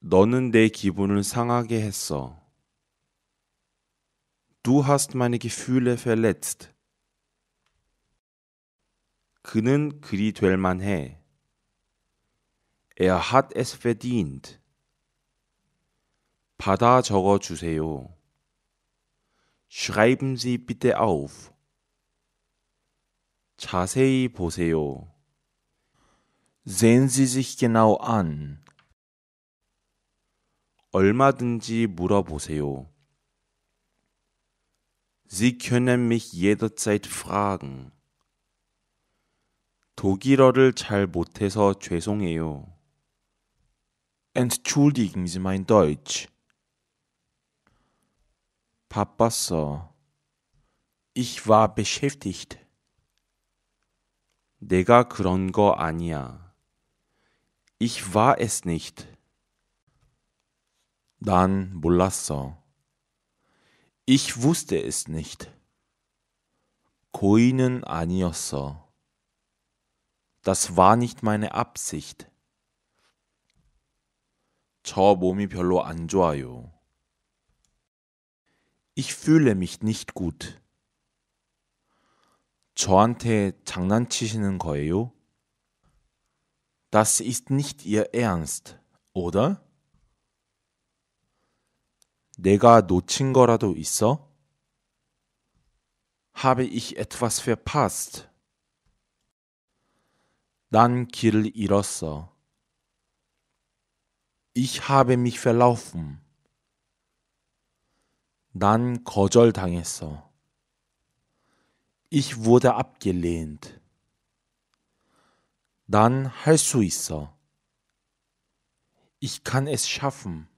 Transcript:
너는 내 기분을 상하게 했어. Du hast meine Gefühle verletzt. 그는 그리 될 만해. Er hat es verdient. 받아 적어 주세요. Schreiben Sie bitte auf. 자세히 보세요. Sehen Sie sich genau an. 얼마든지 물어보세요. Sie können mich jederzeit fragen. 독일어를 잘 못해서 죄송해요. Entschuldigen Sie mein Deutsch. 바빴어. Ich war beschäftigt. 내가 그런 거 아니야. Ich war es nicht dann Bulasso. Ich wusste es nicht. Koinen 아니었어. Das war nicht meine Absicht. 저 몸이 별로 안 좋아요. Ich fühle mich nicht gut. 저한테 장난치시는 거예요? Das ist nicht Ihr Ernst, oder? 내가 놓친 거라도 있어? Habe ich etwas verpasst? 난 길을 잃었어. Ich habe mich verlaufen. 난 거절당했어. Ich wurde abgelehnt. 난할수 있어. Ich kann es schaffen.